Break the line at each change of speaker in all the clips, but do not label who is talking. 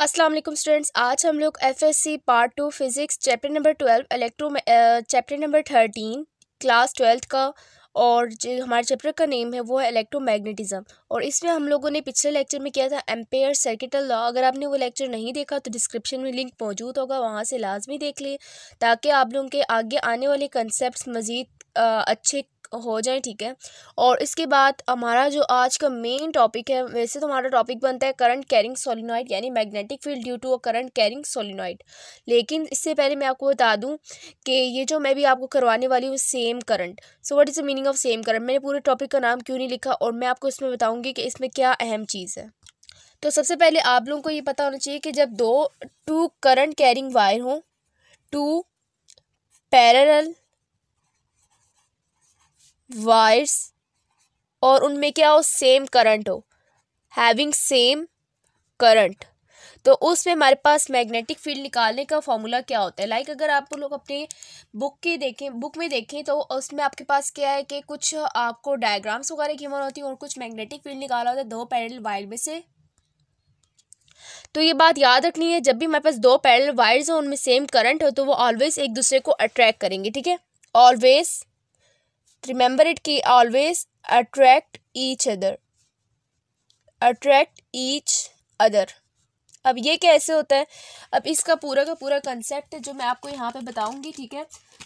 अस्सलाम वालेकुम स्टूडेंट्स आज हम लोग F S C part two physics chapter number twelve electro chapter number thirteen class twelfth का और जो हमारे चैप्टर का नेम है वो है इलेक्ट्रोमैग्नेटिज्म और इसमें हम लोगों ने पिछले लेक्चर में किया था एम्पेयर सर्किटल लॉ अगर आपने वो लेक्चर नहीं देखा तो डिस्क्रिप्शन में लिंक मौजूद होगा वहाँ से लाजमी देख लें ताकि आप लोगों के आगे आने वाले कंसेप्ट मज़ीद uh, अच्छे हो जाए ठीक है और इसके बाद हमारा जो आज का मेन टॉपिक है वैसे तो हमारा टॉपिक बनता है करंट कैरिंग सोलिनॉइड यानी magnetic field due to a current carrying solenoid लेकिन इससे पहले मैं आपको बता दूं कि ये जो मैं भी आपको करवाने वाली हूँ same current so what is the meaning of same current मैंने पूरे टॉपिक का नाम क्यों नहीं लिखा और मैं आपको इसमें बताऊँगी कि इसमें क्या अहम चीज़ है तो सबसे पहले आप लोगों को ये पता होना चाहिए कि जब दो टू करंट कैरिंग वायर हों टू पैरल वायर्स और उनमें क्या हो सेम करंट हो हैविंग सेम करंट तो उसमें हमारे पास मैग्नेटिक फील्ड निकालने का फॉर्मूला क्या होता है लाइक like अगर आप लोग अपने बुक के देखें बुक में देखें तो उसमें आपके पास क्या है कि कुछ आपको डायग्राम्स वगैरह की मन होती है और कुछ मैग्नेटिक फील्ड निकाला होता है दो पैरल वायर में से तो ये बात याद रखनी है जब भी हमारे पास दो पैरल वायर्स हो उनमें सेम करंट हो तो वो ऑलवेज एक दूसरे को अट्रैक्ट करेंगे ठीक है ऑलवेज रिमेंबर इट की always attract each other attract each other अब ये कैसे होता है अब इसका पूरा का पूरा कंसेप्ट है जो मैं आपको यहाँ पे बताऊँगी ठीक है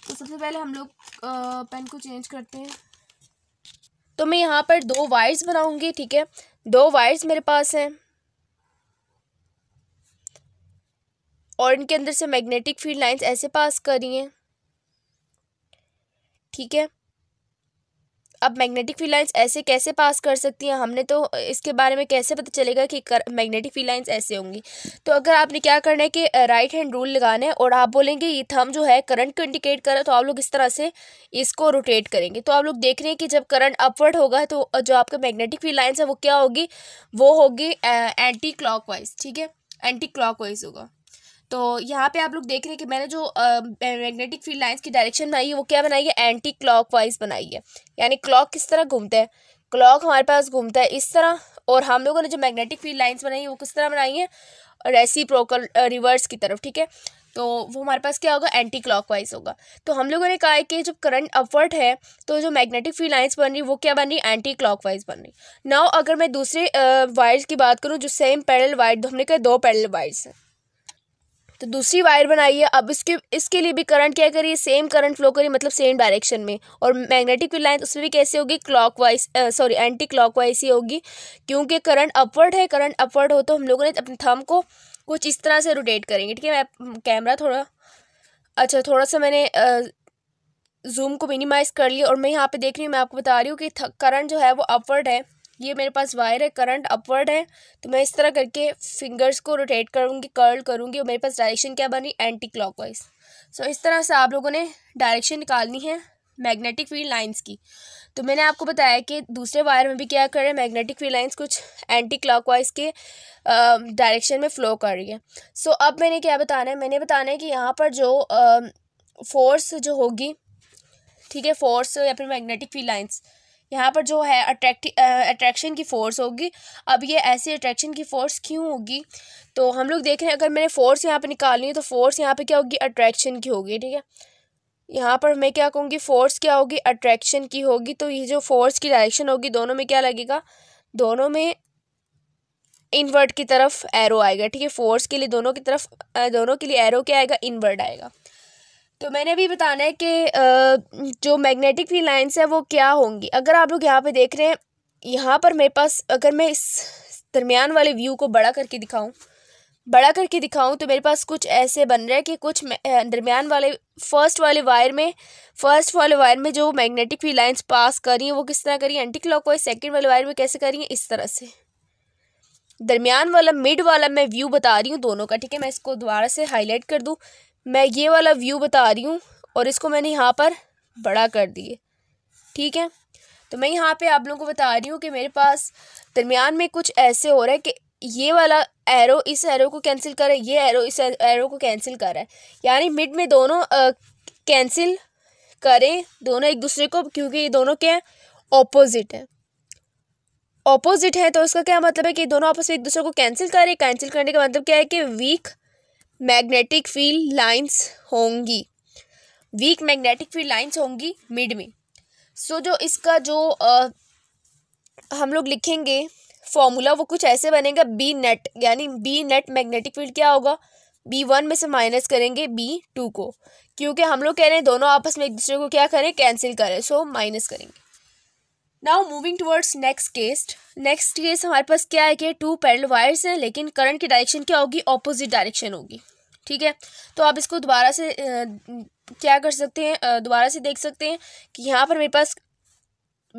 तो सबसे पहले हम लोग पेन को चेंज करते हैं तो मैं यहाँ पर दो वायर्स बनाऊँगी ठीक है दो वायर्स मेरे पास हैं और इनके अंदर से मैग्नेटिक फील्ड लाइंस ऐसे पास करी हैं ठीक है अब मैग्नेटिक फील्ड लाइंस ऐसे कैसे पास कर सकती हैं हमने तो इसके बारे में कैसे पता चलेगा कि मैग्नेटिक फील्ड लाइंस ऐसे होंगी तो अगर आपने क्या करना है कि राइट हैंड रूल लगाना है और आप बोलेंगे ये थम जो है करंट को इंडिकेट करें तो आप लोग इस तरह से इसको रोटेट करेंगे तो आप लोग देख रहे हैं कि जब करंट अपवर्ड होगा तो जो आपका मैग्नेटिक फील्ड लाइंस है वो क्या होगी वो होगी एंटी क्लॉक ठीक है एंटी क्लॉक होगा तो यहाँ पे आप लोग देख रहे हैं कि मैंने जो मैग्नेटिक फील्ड लाइंस की डायरेक्शन बनाई है वो क्या बनाई है एंटी क्लॉक वाइज बनाई है यानी क्लॉक किस तरह घूमता है क्लॉक हमारे पास घूमता है इस तरह और हम लोगों ने जो मैग्नेटिक फील्ड लाइन्स बनाई है वो किस तरह बनाई है रेसी प्रोकल रिवर्स की तरफ ठीक है तो वो हमारे पास क्या होगा एंटी क्लॉक वाइज होगा तो हम लोगों ने कहा है कि जब करंट अपवर्ड है तो जो मैग्नेटिक फील्ड लाइंस बन रही वो क्या बन रही एंटी क्लॉक वाइज बन रही नाउ अगर मैं दूसरे वायर्स की बात करूँ जो सेम पैरेलल वायर हमने कहा दो पैरेलल वायर्स हैं तो दूसरी वायर बनाई है अब इसके इसके लिए भी करंट क्या करिए सेम करंट फ्लो करिए मतलब सेम डायरेक्शन में और मैग्नेटिक फील्ड लाइन उसमें भी कैसे होगी clockwise sorry anticlockwise ही होगी क्योंकि करंट अपवर्ड है करंट अपवर्ड हो तो हम लोगों ने अपने थम को कुछ इस तरह से रोटेट करेंगे ठीक है मैं कैमरा थोड़ा अच्छा थोड़ा सा मैंने जूम को मिनिमाइज़ कर लिया और मैं यहाँ पे देख रही हूँ मैं आपको बता रही हूँ कि करंट जो है वो अपवर्ड है ये मेरे पास वायर है करंट अपवर्ड है तो मैं इस तरह करके फिंगर्स को रोटेट करूँगी कर्ल करूँगी और मेरे पास डायरेक्शन क्या बनी एंटी क्लॉक वाइज सो इस तरह से आप लोगों ने डायरेक्शन निकालनी है मैग्नेटिक फील्ड लाइंस की तो मैंने आपको बताया कि दूसरे वायर में भी क्या कर रहे हैं मैग्नेटिक फील्ड लाइंस कुछ एंटी क्लॉक के डायरेक्शन में फ़्लो कर रही है सो so, अब मैंने क्या बताना है मैंने बताना है कि यहाँ पर जो फोर्स जो होगी ठीक है फोर्स या फिर मैग्नेटिक फील्ड लाइन्स यहाँ पर जो है अट्रैक्टिव अट्रैक्शन की फ़ोर्स होगी अब ये ऐसी अट्रैक्शन की फ़ोर्स क्यों होगी तो हम लोग देख रहे हैं अगर मैंने फ़ोर्स यहाँ पर निकालनी है तो फ़ोर्स यहाँ पर क्या होगी अट्रैक्शन की होगी ठीक है यहाँ पर मैं क्या कहूँगी फ़ोर्स क्या होगी अट्रैक्शन की होगी तो ये जो फ़ोर्स की डायरेक्शन होगी दोनों में क्या लगेगा दोनों में इन्वर्ट की तरफ एरो आएगा ठीक है फोर्स के लिए दोनों की तरफ दोनों के लिए एरो क्या आएगा इन्वर्ट आएगा तो मैंने अभी बताना है कि जो मैग्नेटिक फील्ड लाइन्स हैं वो क्या होंगी अगर आप लोग यहाँ पे देख रहे हैं यहाँ पर मेरे पास अगर मैं इस दरमियान वाले व्यू को बड़ा करके दिखाऊँ बड़ा करके दिखाऊं तो मेरे पास कुछ ऐसे बन रहे हैं कि कुछ दरमियान वाले फर्स्ट वाले वायर में फर्स्ट वाले वायर में जो मैग्नेटिक फील्ड लाइन्स पास कर रही हैं वो किस तरह करी एंटी क्लॉक वाइज सेकेंड वाले वायर में कैसे करी हैं इस तरह से दरमियान वाला मिड वाला मैं व्यू बता रही हूँ दोनों का ठीक है मैं इसको दोबारा से हाईलाइट कर दूँ मैं ये वाला व्यू बता रही हूँ और इसको मैंने यहाँ पर बड़ा कर दिए ठीक है तो मैं यहाँ पे आप लोगों को बता रही हूँ कि मेरे पास दरमियान में कुछ ऐसे हो रहा है कि ये वाला एरो इस एरो को कैंसिल कर रहा है ये एरो इस एरो को कैंसिल कर रहा है यानी मिड में दोनों कैंसिल करें दोनों एक दूसरे को क्योंकि ये दोनों क्या है ऑपोजिट हैं ऑपोजिट है तो उसका क्या मतलब है कि दोनों आपस में एक दूसरे को कैंसिल करें कैंसिल करने का मतलब क्या है कि वीक मैग्नेटिक फील्ड लाइंस होंगी वीक मैग्नेटिक फील्ड लाइंस होंगी मिड में सो जो इसका जो आ, हम लोग लिखेंगे फॉर्मूला वो कुछ ऐसे बनेगा बी नेट यानी बी नेट मैग्नेटिक फील्ड क्या होगा बी वन में से माइनस करेंगे बी टू को क्योंकि हम लोग कह रहे हैं दोनों आपस में एक दूसरे को क्या करें कैंसिल करें सो माइनस करेंगे now moving towards next case next case हमारे पास क्या है कि टू पैरल वायर्स हैं लेकिन करंट की डायरेक्शन क्या होगी ऑपोजिट डायरेक्शन होगी ठीक है तो आप इसको दोबारा से क्या कर सकते हैं दोबारा से देख सकते हैं कि यहाँ पर मेरे पास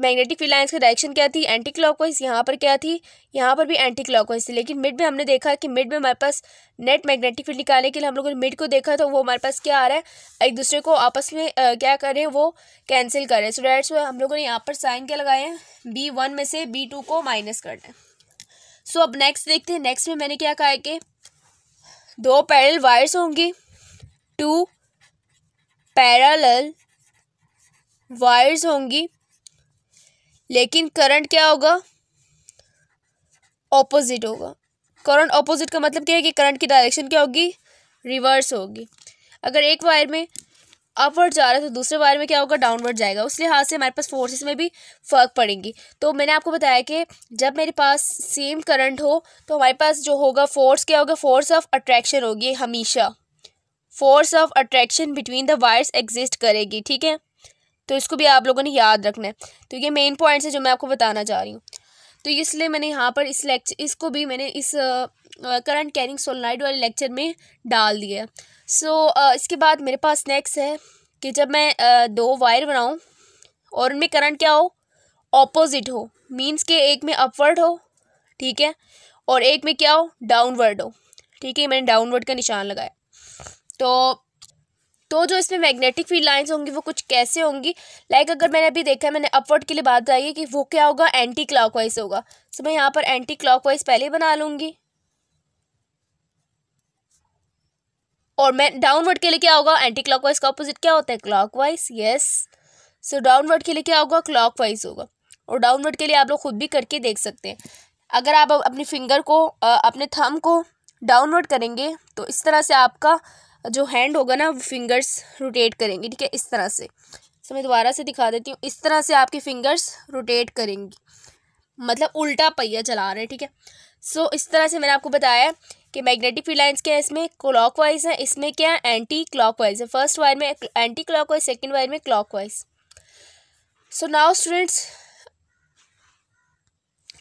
मैग्नेटिक फील्ड लाइन्स की डायरेक्शन क्या थी एंटी क्लॉक वाइज यहाँ पर क्या थी यहाँ पर भी एंटी क्लॉक वाइज थी लेकिन मिड में हमने देखा कि मिड में हमारे पास नेट मैग्नेटिक फील्ड निकालने के लिए हम लोगों ने मिड को देखा तो वो हमारे पास क्या आ रहा है एक दूसरे को आपस में आ, क्या करें वो कैंसिल करें सो डेट्स हम लोगों ने यहाँ पर साइन क्या लगाए हैं बी वन में से बी टू को माइनस करना है सो अब नेक्स्ट देखते हैं नेक्स्ट में मैंने क्या कहा है कि दो पैरल वायर्स होंगी टू पैरल वायर्स होंगी लेकिन करंट क्या होगा ऑपोजिट होगा करंट ऑपोजिट का मतलब क्या है कि करंट की डायरेक्शन क्या होगी रिवर्स होगी अगर एक वायर में अपवर्ड जा रहा है तो दूसरे वायर में क्या होगा डाउनवर्ड जाएगा उस लिहाज से हमारे पास फोर्सेस में भी फ़र्क पड़ेंगी तो मैंने आपको बताया कि जब मेरे पास सेम करंट हो तो हमारे पास जो होगा फोर्स क्या होगा फोर्स ऑफ अट्रैक्शन होगी हमेशा force of attraction between the wires exist करेगी ठीक है तो इसको भी आप लोगों ने याद रखना है तो ये मेन पॉइंट्स हैं जो मैं आपको बताना चाह रही हूँ तो इसलिए मैंने यहाँ पर इस लेक्चर इसको भी मैंने इस करंट कैरिंग सोलनाइड वाले लेक्चर में डाल दिया सो so, इसके बाद मेरे पास नेक्स्ट है कि जब मैं दो वायर बनाऊँ और उनमें करंट क्या हो ऑपोजिट हो मींस के एक में अपवर्ड हो ठीक है और एक में क्या हो डाउनवर्ड हो ठीक है मैंने डाउनवर्ड का निशान लगाया तो तो जो इसमें मैग्नेटिक फील्ड लाइन्स होंगी वो कुछ कैसे होंगी लाइक अगर मैंने अभी देखा है मैंने अपवर्ड के लिए बात बताई है कि वो क्या होगा एंटी क्लॉक होगा सो मैं यहाँ पर एंटी क्लॉक पहले बना लूँगी और मैं डाउनवर्ड के लिए क्या होगा एंटी क्लॉकवाइज का अपोजिट क्या होता है क्लॉकवाइज यस सो डाउनवर्ड के लिए क्या होगा क्लॉकवाइज होगा और डाउनवर्ड के लिए आप लोग खुद भी करके देख सकते हैं अगर आप अपनी फिंगर को अपने थम को डाउनवर्ड करेंगे तो इस तरह से आपका जो हैंड होगा ना फिंगर्स रोटेट करेंगी ठीक है इस तरह से सो तो मैं दोबारा से दिखा देती हूँ इस तरह से आपके फिंगर्स रोटेट करेंगी मतलब उल्टा पहिया चला रहे हैं ठीक है सो so, इस तरह से मैंने आपको बताया कि मैग्नेटिक फील्ड लाइन्स क्या है इसमें क्लॉक वाइज है इसमें क्या है एंटी क्लॉक वाइज है फर्स्ट वायर में anticlockwise second wire में clockwise so now students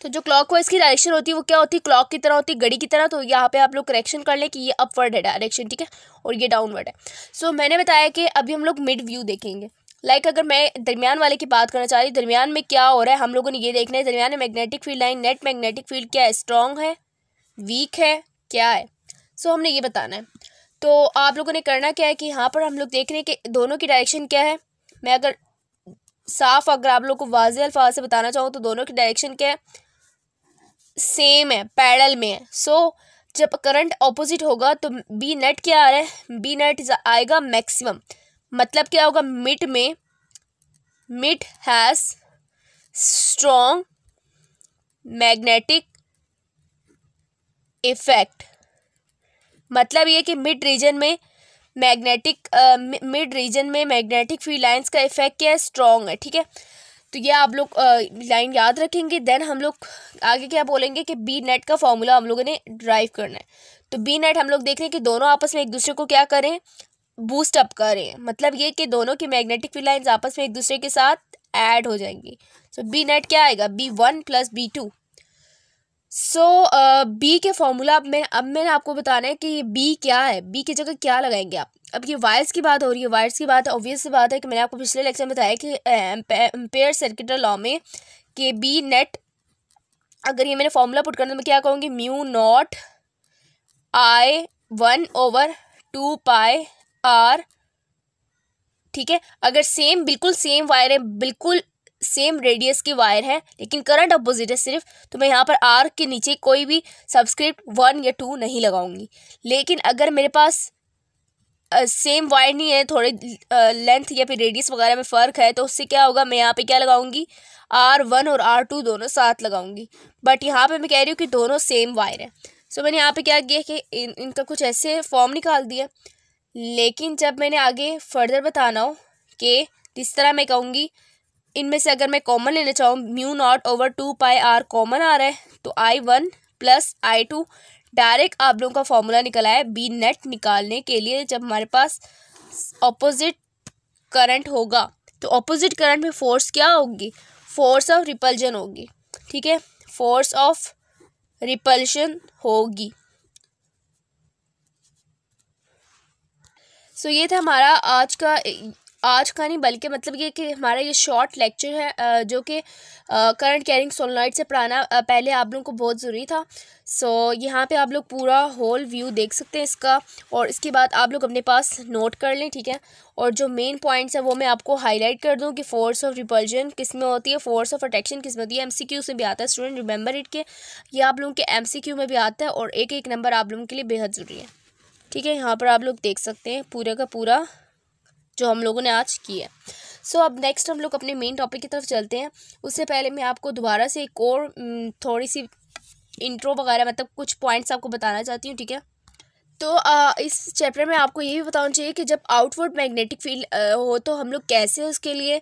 तो जो क्लॉक वाइज की डायरेक्शन होती है वो क्या होती है क्लॉक की तरह होती है घड़ी की तरह तो यहाँ पे आप लोग करेक्शन कर लें कि ये अपवर्ड है डायरेक्शन ठीक है और ये डाउनवर्ड है सो so, मैंने बताया कि अभी हम लोग मिड व्यू देखेंगे लाइक like अगर मैं दरमियान वाले की बात करना चाह रही दरमियान में क्या हो रहा है हम लोगों ने ये देखना है दरमियान में magnetic field line net magnetic field क्या है स्ट्रॉन्ग है वीक है क्या है सो so, हमने ये बताना है तो आप लोगों ने करना क्या है कि यहाँ पर हम लोग देख रहे हैं कि दोनों की डायरेक्शन क्या है मैं अगर साफ अगर आप लोग को वाज अल्फाज से बताना चाहूँ तो दोनों की डायरेक्शन क्या है सेम है पैरल में है सो so, जब करंट ऑपोजिट होगा तो बी नेट क्या आ रहा है बी नेट आएगा मैक्सिमम मतलब क्या होगा मिट में मिट हैज़ स्ट्रोंग मैग्नेटिक इफेक्ट मतलब ये कि मिड रीजन में मैग्नेटिक मिड रीजन में मैग्नेटिक फील्ड लाइंस का इफेक्ट क्या है स्ट्रॉन्ग है ठीक है तो ये आप लोग लाइन याद रखेंगे देन हम लोग आगे क्या बोलेंगे कि बी नेट का फॉर्मूला हम लोगों ने ड्राइव करना है तो बी नेट हम लोग देख रहे हैं कि दोनों आपस में एक दूसरे को क्या करें बूस्ट अप करें मतलब ये कि दोनों की मैग्नेटिक फील्ड लाइन्स आपस में एक दूसरे के साथ ऐड हो जाएंगी सो बी नेट क्या आएगा B one plus B two so B के फॉर्मूला अब मैं अब मैंने आपको बताना है कि बी क्या है बी की जगह क्या लगाएंगे आप अब ये वायर्स की बात हो रही है वायर्स की बात ऑब्वियस बात है कि मैंने आपको पिछले लेक्चर में बताया कि एम्पेयर सर्किटर लॉ में के बी नेट अगर ये मैंने फॉर्मूला पुट करना तो मैं क्या कहूँगी mu naught I one over two pi R ठीक है अगर सेम बिल्कुल सेम वायर है बिल्कुल सेम रेडियस की वायर है लेकिन करंट अपोजिट है सिर्फ तो मैं यहाँ पर आर के नीचे कोई भी सब्सक्रिप्ट वन या टू नहीं लगाऊंगी लेकिन अगर मेरे पास सेम वायर नहीं है थोड़े लेंथ या फिर रेडियस वगैरह में फ़र्क है तो उससे क्या होगा मैं यहाँ पे क्या लगाऊंगी आर वन और आर टू दोनों साथ लगाऊंगी बट यहाँ पे मैं कह रही हूँ कि दोनों सेम वायर है सो मैंने यहाँ पे क्या किया कि इन, इनका कुछ ऐसे फॉर्म निकाल दिया लेकिन जब मैंने आगे फर्दर बताना हो कि जिस तरह मैं कहूँगी इनमें से अगर मैं कॉमन लेना चाहूँ mu naught over two pi R common आ रहा है तो I one plus I two direct आप लोगों का फॉर्मूला निकला है बी नेट निकालने के लिए जब हमारे पास ऑपोजिट करंट होगा तो ऑपोजिट करंट में फोर्स क्या होगी फोर्स ऑफ रिपल्जन होगी ठीक है फोर्स ऑफ रिपल्शन होगी सो so, ये था हमारा आज का आज का नहीं बल्कि मतलब ये कि हमारा ये शॉर्ट लेक्चर है जो कि करंट कैरिंग सोलनाइट से पढ़ाना पहले आप लोगों को बहुत ज़रूरी था सो so, यहाँ पे आप लोग पूरा होल व्यू देख सकते हैं इसका और इसके बाद आप लोग अपने पास नोट कर लें ठीक है और जो मेन पॉइंट्स हैं वो मैं आपको हाईलाइट कर दूँ कि फोर्स ऑफ रिपल्जन किस में होती है फोर्स ऑफ अट्रैक्शन किस में होती है एम क्यू से भी आता है स्टूडेंट रिमेंबर इट के ये आप लोगों के क्यू में भी आता है और एक एक नंबर आप लोगों के लिए बेहद ज़रूरी है ठीक है यहाँ पर आप लोग देख सकते हैं पूरे का पूरा जो हम लोगों ने आज की है सो so, अब नेक्स्ट हम लोग अपने मेन टॉपिक की तरफ चलते हैं उससे पहले मैं आपको दोबारा से एक और हम्म, थोड़ी सी इंट्रो वगैरह मतलब कुछ पॉइंट्स आपको बताना चाहती हूँ ठीक है तो आ, इस चैप्टर में आपको ये भी बताना चाहिए कि जब आउटवर्ड मैग्नेटिक फील्ड हो तो हम लोग कैसे उसके लिए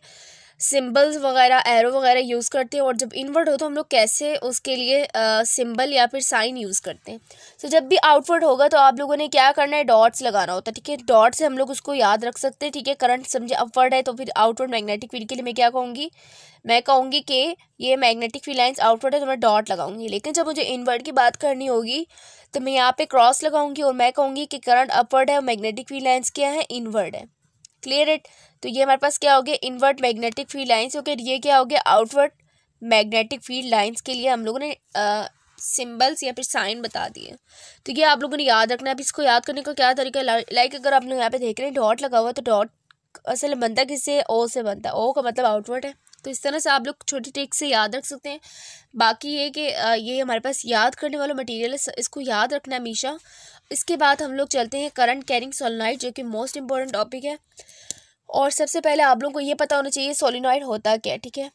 सिंबल्स वगैरह एरो वगैरह यूज़ करते हैं और जब इनवर्ड हो तो हम लोग कैसे उसके लिए सिंबल या फिर साइन यूज़ करते हैं सो so, जब भी आउटवर्ड होगा तो आप लोगों ने क्या करना है डॉट्स लगाना होता है ठीक है डॉट से हम लोग उसको याद रख सकते हैं ठीक है करंट समझे अपवर्ड है तो फिर आउटवर्ड मैग्नेटिक फील्ड के लिए मैं क्या कहूँगी मैं कहूँगी कि ये मैग्नेटिक फील्ड लाइन्स आउटवर्ड है तो मैं डॉट लगाऊंगी लेकिन जब मुझे इनवर्ड की बात करनी होगी तो मैं यहाँ पर क्रॉस लगाऊंगी और मैं कहूँगी कि करंट अपवर्ड है और मैग्नेटिक फील्ड लाइन्स क्या है इनवर्ड है क्लियर इट तो ये हमारे पास क्या हो गया इनवर्ट मैग्नेटिक फील्ड लाइन्स क्योंकि ये क्या हो गया आउटवर्ट मैग्नेटिक फील्ड लाइन्स के लिए हम लोगों ने सिंबल्स या फिर साइन बता दिए तो ये आप लोगों ने याद रखना है अब इसको याद करने का क्या तरीका लाइक अगर आप लोग यहाँ पे देख रहे हैं डॉट लगा हुआ तो डॉट असल बनता किससे ओ से बनता है ओ का मतलब आउटवर्ड है तो इस तरह से आप लोग छोटी टेक से याद रख सकते हैं बाकी ये कि ये हमारे पास याद करने वाला मटेरियल है इसको याद रखना हमेशा इसके बाद हम लोग चलते हैं करंट कैरिंग सोलनाइट जो कि मोस्ट इंपॉर्टेंट टॉपिक है और सबसे पहले आप लोगों को ये पता होना चाहिए सोलिनॉइड होता क्या है ठीक है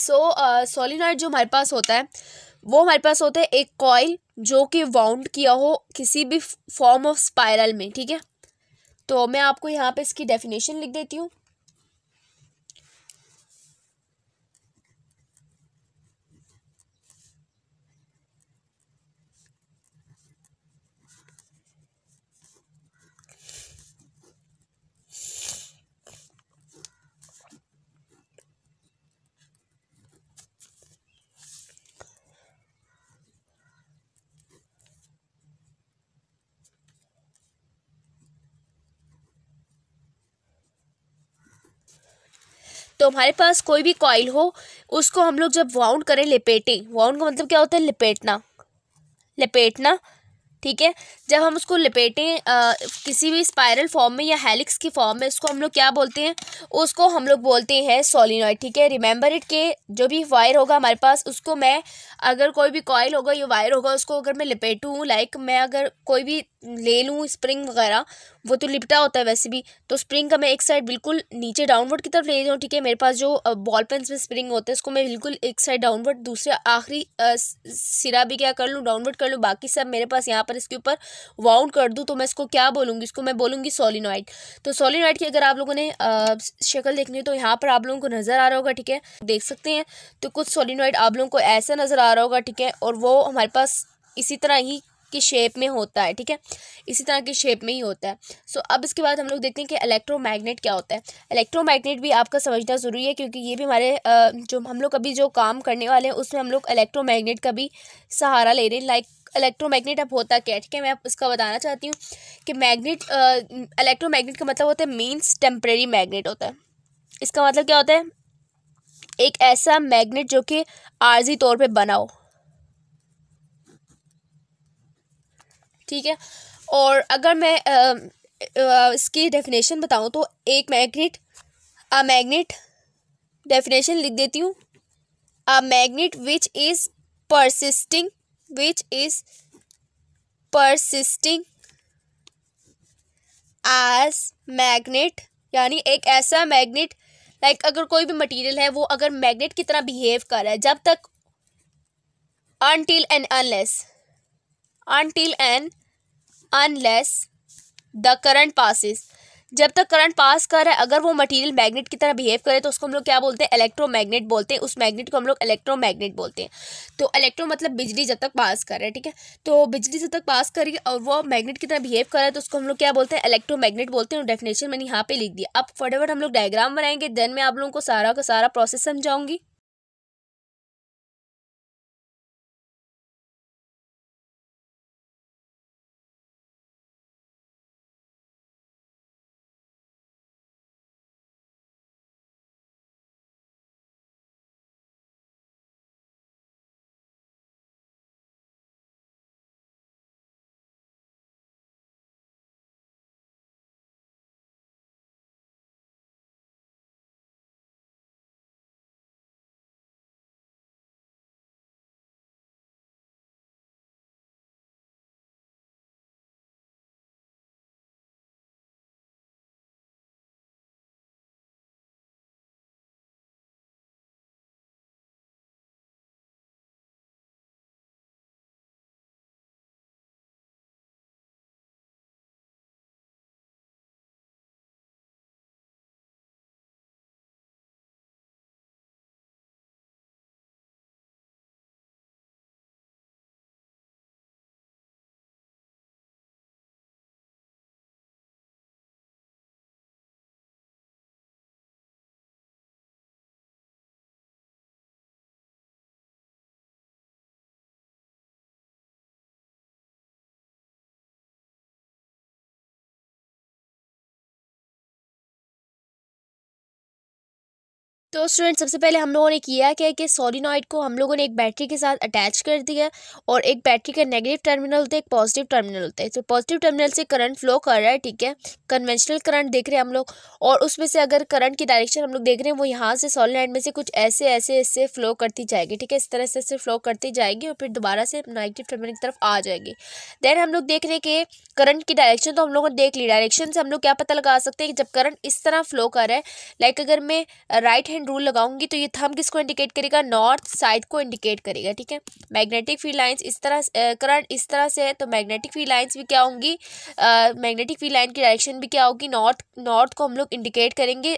सो सोलिनॉइड uh, जो हमारे पास होता है वो हमारे पास होता है एक कॉयल जो कि वाउंड किया हो किसी भी फॉर्म ऑफ स्पायरल में ठीक है तो मैं आपको यहाँ पे इसकी डेफिनेशन लिख देती हूँ तो हमारे पास कोई भी कॉयल हो उसको हम लोग जब वाउंड करें लपेटें वाउंड का मतलब क्या होता है लपेटना लपेटना ठीक है जब हम उसको लपेटें किसी भी स्पायरल फॉर्म में या हेलिक्स की फॉर्म में उसको हम लोग क्या बोलते हैं उसको हम लोग बोलते हैं सोलिनॉइड ठीक है रिमेंबर इट के जो भी वायर होगा हमारे पास उसको मैं अगर कोई भी कॉयल होगा या वायर होगा उसको अगर मैं लपेटूँ लाइक मैं अगर कोई भी ले लूँ स्प्रिंग वगैरह वो तो लिपटा होता है वैसे भी तो स्प्रिंग का मैं एक साइड बिल्कुल नीचे डाउनवर्ड की तरफ ले जाऊँ ठीक है मेरे पास जो बॉल पेन में स्प्रिंग होता है उसको मैं बिल्कुल एक साइड डाउनवर्ड दूसरे आखिरी सिरा भी क्या कर लूँ डाउनवर्ड कर लूँ बाकी सब मेरे पास यहाँ पर इसके ऊपर वाउंड कर दूँ तो मैं इसको क्या बोलूँगी इसको मैं बोलूँगी सोलिनॉइड तो सोलिनॉइड की अगर आप लोगों ने शक्ल देखनी है तो यहाँ पर आप लोगों को नज़र आ रहा होगा ठीक है देख सकते हैं तो कुछ सोलिनॉइड आप लोगों को ऐसा नज़र आ रहा होगा ठीक है और वो हमारे पास इसी तरह ही की शेप में होता है ठीक है इसी तरह के शेप में ही होता है सो अब इसके बाद हम लोग देखते हैं कि इलेक्ट्रोमैग्नेट क्या होता है इलेक्ट्रोमैग्नेट भी आपका समझना ज़रूरी है क्योंकि ये भी हमारे जो हम लोग अभी जो काम करने वाले हैं उसमें हम लोग इलेक्ट्रो का भी सहारा ले रहे हैं लाइक इलेक्ट्रोमैग्नेट अब होता क्या है ठीक है मैं उसका बताना चाहती हूँ कि मैग्नेट इलेक्ट्रोमैग्नेट का मतलब होता है मीन्स टेम्प्रेरी मैग्नेट होता है इसका मतलब क्या होता है एक ऐसा मैग्नेट जो कि आर्जी तौर पे बना हो ठीक है और अगर मैं आ, आ, इसकी डेफिनेशन बताऊँ तो एक मैग्नेट अ मैग्नेट डेफिनेशन लिख देती हूँ a magnet which is persisting which is persisting as magnet यानी एक ऐसा मैग्नेट लाइक अगर कोई भी मटेरियल है वो अगर मैग्नेट की तरह बिहेव कर रहा है जब तक until and unless until an unless the current passes जब तक करंट पास कर रहा है अगर वो मटेरियल मैग्नेट की तरह बिहेव करे तो उसको हम लोग क्या बोलते हैं इलेक्ट्रोमैग्नेट बोलते हैं उस मैग्नेट को हम लोग इलेक्ट्रोमैग्नेट बोलते हैं तो इलेक्ट्रो मतलब बिजली जब तक पास कर रहा है ठीक है तो बिजली जब तक पास करेगी और वो मैग्नेट की तरह बिहेव कर रहा है तो उसको हम लोग क्या बोलते हैं इलेक्ट्रोमैग्नेट बोलते हैं डेफिनेशन मैंने यहाँ पे लिख दिया अब फटाफट हम लोग डायग्राम बनाएंगे देन मैं आप लोगों को सारा का सारा प्रोसेस समझाऊंगी तो स्टूडेंट सबसे पहले हम लोगों ने किया क्या कि सोलिनॉइड को हम लोगों ने एक बैटरी के साथ अटैच कर दिया और एक बैटरी का नेगेटिव टर्मिनल होता है एक पॉजिटिव टर्मिनल होता है तो पॉजिटिव टर्मिनल से करंट फ्लो कर रहा है ठीक है कन्वेंशनल करंट देख रहे हैं हम लोग और उसमें से अगर करंट की डायरेक्शन हम लोग देख रहे हैं वो यहाँ से सोलिनॉइड में से कुछ ऐसे ऐसे ऐसे फ्लो करती जाएगी ठीक है इस तरह से ऐसे फ्लो करती जाएगी और फिर दोबारा से नेगेटिव टर्मिनल की तरफ आ जाएगी देन हम लोग देख रहे हैं कि करंट की डायरेक्शन तो हम लोगों ने देख ली डायरेक्शन से हम लोग क्या पता लगा सकते हैं कि जब करंट इस तरह फ्लो कर रहा है लाइक अगर मैं राइट हैंड रूल लगाऊंगी तो ये थम किसको इंडिकेट करेगा नॉर्थ साइड को इंडिकेट करेगा ठीक है मैग्नेटिक फील्ड लाइंस इस तरह करंट इस तरह से है तो मैग्नेटिक फील्ड लाइंस भी क्या होंगी मैग्नेटिक फील्ड लाइन की डायरेक्शन भी क्या होगी नॉर्थ नॉर्थ को हम लोग इंडिकेट करेंगे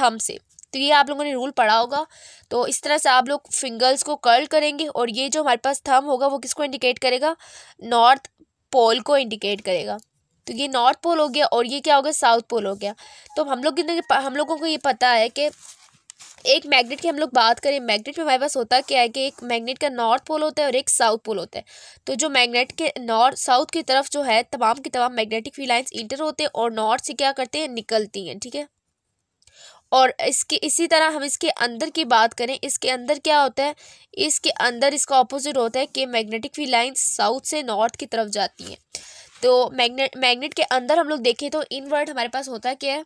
थम से तो ये आप लोगों ने रूल पढ़ा होगा तो इस तरह से आप लोग फिंगर्स को कर्ल करेंगे और ये जो हमारे पास थम होगा वो किसको इंडिकेट करेगा नॉर्थ पोल को इंडिकेट करेगा तो ये नॉर्थ पोल हो गया और ये क्या हो गया साउथ पोल हो गया तो हम लोग हम लोगों को ये पता है कि एक मैग्नेट की हम लोग बात करें मैग्नेट में हमारे पास होता क्या है कि एक मैग्नेट का नॉर्थ पोल होता है और एक साउथ पोल होता है तो जो मैग्नेट के नॉर्थ साउथ की तरफ जो है तमाम की तमाम मैग्नेटिक फीलाइंस लाइन्स इंटर होते हैं और नॉर्थ से क्या करते हैं निकलती हैं ठीक है और इसके इसी तरह हम इसके अंदर की बात करें इसके अंदर क्या होता है इसके अंदर इसका ऑपोजिट होता है कि मैग्नेटिक फीलाइंस लाइन्स साउथ से नॉर्थ की तरफ जाती हैं तो मैग्नेट मैग्नेट के अंदर हम लोग देखें तो इनवर्ड हमारे पास होता क्या है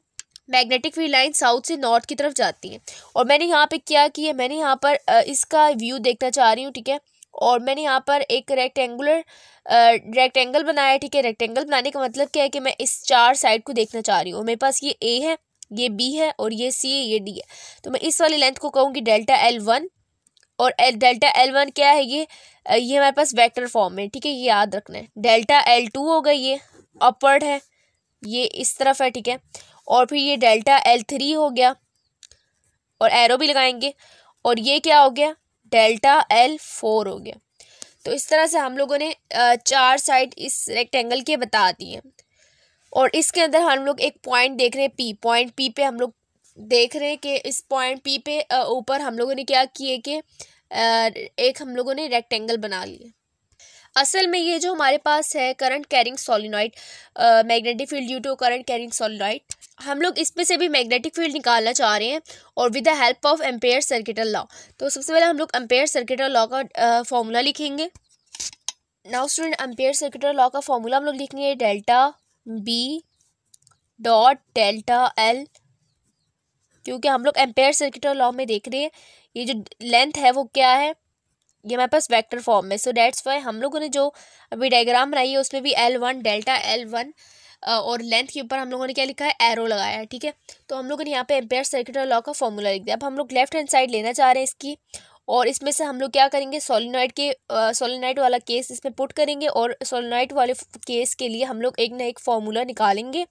मैग्नेटिक फील्ड लाइन साउथ से नॉर्थ की तरफ जाती है और मैंने यहाँ पे क्या किया मैंने यहाँ पर इसका व्यू देखना चाह रही हूँ ठीक है और मैंने यहाँ पर एक रेक्टेंगुलर रेक्टेंगल बनाया है ठीक है रेक्टेंगल बनाने का मतलब क्या है कि मैं इस चार साइड को देखना चाह रही हूँ मेरे पास ये ए है ये बी है और ये सी है ये डी है तो मैं इस वाली लेंथ को कहूँगी डेल्टा एल वन और डेल्टा एल वन क्या है ये ये हमारे पास वेक्टर फॉर्म है ठीक है ये याद रखना है डेल्टा एल टू होगा ये अपवर्ड है ये इस तरफ है ठीक है और फिर ये डेल्टा एल थ्री हो गया और एरो भी लगाएंगे और ये क्या हो गया डेल्टा एल फोर हो गया तो इस तरह से हम लोगों ने चार साइड इस रेक्टेंगल के बता दिए और इसके अंदर हम लोग एक पॉइंट देख रहे हैं पी पॉइंट पी पे हम लोग देख रहे हैं कि इस पॉइंट पी पे ऊपर हम लोगों ने क्या किए कि एक हम लोगों ने रेक्टेंगल बना लिया असल में ये जो हमारे पास है current carrying solenoid magnetic field due to current carrying solenoid हम लोग इसमें से भी मैग्नेटिक फील्ड निकालना चाह रहे हैं और with the help of ampere circuital law तो सबसे पहले हम लोग एम्पेयर सर्किटल लॉ का फॉर्मूला लिखेंगे now student ampere circuital law का फॉर्मूला हम लोग लिखेंगे delta B dot delta L क्योंकि हम लोग एम्पेयर सर्किटल लॉ में देख रहे हैं ये जो लेंथ है वो क्या है ये हमारे पास वेक्टर फॉर्म में सो डेट्स वाई हम लोगों ने जो अभी डायग्राम बनाई है उसमें भी L one delta L one और लेंथ के ऊपर हम लोगों ने क्या लिखा है एरो लगाया है ठीक है तो हम लोगों ने यहाँ पे एम्पेयर सर्किटर लॉ का फॉर्मूला लिख दिया अब हम लोग लेफ्ट हैंड साइड लेना चाह रहे हैं इसकी और इसमें से हम लोग क्या करेंगे सोलिनॉइड के सोलिनॉइड वाला केस इसमें पुट करेंगे और सोलिनॉइड वाले केस के लिए हम लोग एक ना एक फॉर्मूला निकालेंगे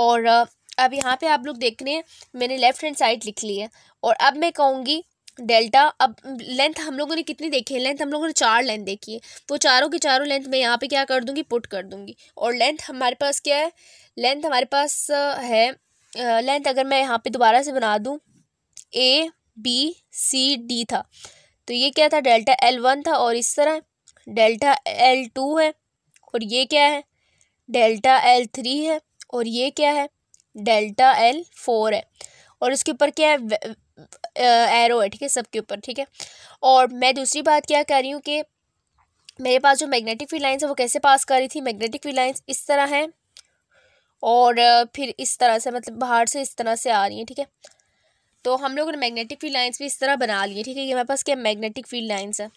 और अब यहाँ पे आप लोग देख रहे हैं मैंने लेफ़्ट हैंड साइड लिख ली है और अब मैं कहूँगी डेल्टा अब लेंथ हम लोगों ने कितनी देखी है लेंथ हम लोगों ने चार लेंथ देखी है वो चारों की चारों लेंथ मैं यहाँ पे क्या कर दूँगी पुट कर दूँगी और लेंथ हमारे पास क्या है लेंथ हमारे पास है लेंथ अगर मैं यहाँ पे दोबारा से बना दूँ ए बी सी डी था तो ये क्या था डेल्टा एल वन था और इस तरह डेल्टा एल टू है और ये क्या है डेल्टा एल थ्री है और ये क्या है डेल्टा एल फोर है और इसके ऊपर क्या है एरो है ठीक है सबके ऊपर ठीक है और मैं दूसरी बात क्या कह रही हूँ कि मेरे पास जो मैग्नेटिक फील्ड लाइन्स है वो कैसे पास कर रही थी मैग्नेटिक फील्ड लाइन्स इस तरह हैं और फिर इस तरह से मतलब बाहर से इस तरह से आ रही हैं ठीक है थीके? तो हम लोगों ने मैग्नेटिक फील्ड लाइन्स भी इस तरह बना लिए ठीक है ये हमारे पास क्या मैग्नेटिक फील्ड लाइन्स है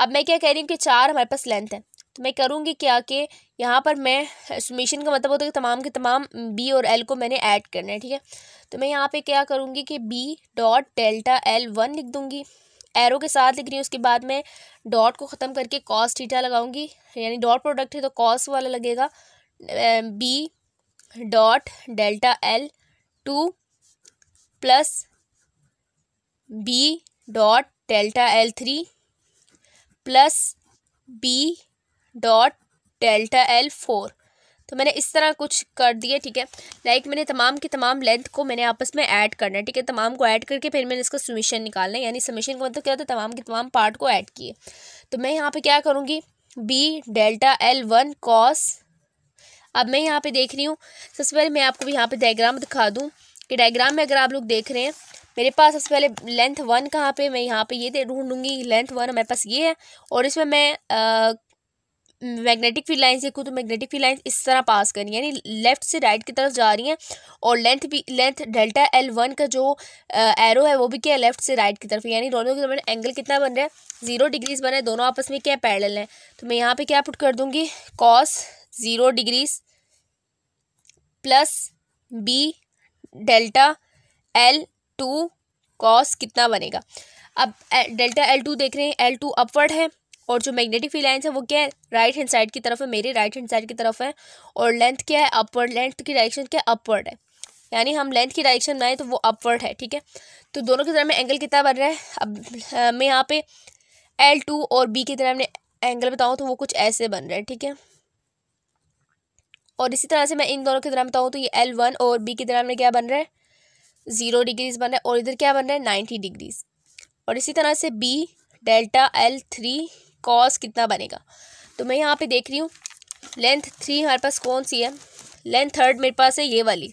अब मैं क्या कह रही हूँ कि चार हमारे पास लेंथ है तो मैं करूँगी क्या कि यहाँ पर मैं समीशन का मतलब होता है कि तमाम के तमाम बी और एल को मैंने ऐड करना है ठीक है तो मैं यहाँ पे क्या करूँगी कि B dot delta L one लिख दूँगी एरो के साथ लिख रही हूँ उसके बाद मैं डॉट को ख़त्म करके कॉस थीटा लगाऊंगी यानी डॉट प्रोडक्ट है तो कॉस वाला लगेगा B dot delta L two plus B dot delta L three plus B dot delta L four तो मैंने इस तरह कुछ कर दिए ठीक है लाइक मैंने तमाम के तमाम लेंथ को मैंने आपस में ऐड करना है ठीक है तमाम को ऐड करके फिर मैंने इसका समीशन निकालना है यानी समीशन का मतलब क्या होता है तमाम के तमाम पार्ट को ऐड किए तो मैं यहाँ पे क्या करूँगी B delta L one cos अब मैं यहाँ पे देख रही हूँ सबसे पहले मैं आपको भी यहाँ पर डायग्राम दिखा दूँ कि डायग्राम में अगर आप लोग देख रहे हैं मेरे पास सबसे पहले लेंथ वन कहाँ पर मैं यहाँ पर ये ढूंढूँगी लेंथ वन मेरे पास ये है और इसमें मैं मैग्नेटिक फील्ड लाइन्स देखूँ तो मैग्नेटिक फील्ड लाइन्स इस तरह पास है यानी लेफ्ट से राइट की तरफ जा रही हैं और लेंथ भी लेंथ डेल्टा एल वन का जो एरो है वो भी क्या है लेफ्ट से राइट की तरफ यानी दोनों के दरमियान एंगल कितना बन रहा है जीरो डिग्रीज बना है दोनों आपस में क्या पैरेलल है तो मैं यहाँ पर क्या पुट कर दूँगी cos zero degrees plus B delta L two cos कितना बनेगा अब डेल्टा एल टू देख रहे हैं एल टू अपवर्ड है और जो मैग्नेटिक फील्ड लाइन्स है वो क्या है राइट हैंड साइड की तरफ है मेरे राइट हैंड साइड की तरफ है और लेंथ क्या है अपवर्ड लेंथ की डायरेक्शन क्या है अपवर्ड है यानी हम लेंथ की डायरेक्शन में तो वो अपवर्ड है ठीक है तो दोनों की तरफ में एंगल कितना बन रहा है अब मैं यहाँ पे एल टू और बी की तरह एंगल बताऊँ तो वो कुछ ऐसे बन रहा है ठीक है और इसी तरह से मैं इन दोनों की तरह बताऊँ तो ये एल वन और बी की तरह में क्या बन रहा है ज़ीरो डिग्रीज बन रहा है और इधर क्या बन रहा है नाइन्टी डिग्रीज और इसी तरह से B delta L three cos कितना बनेगा तो मैं यहाँ पे देख रही हूँ लेंथ थ्री हमारे पास कौन सी है लेंथ थर्ड मेरे पास है ये वाली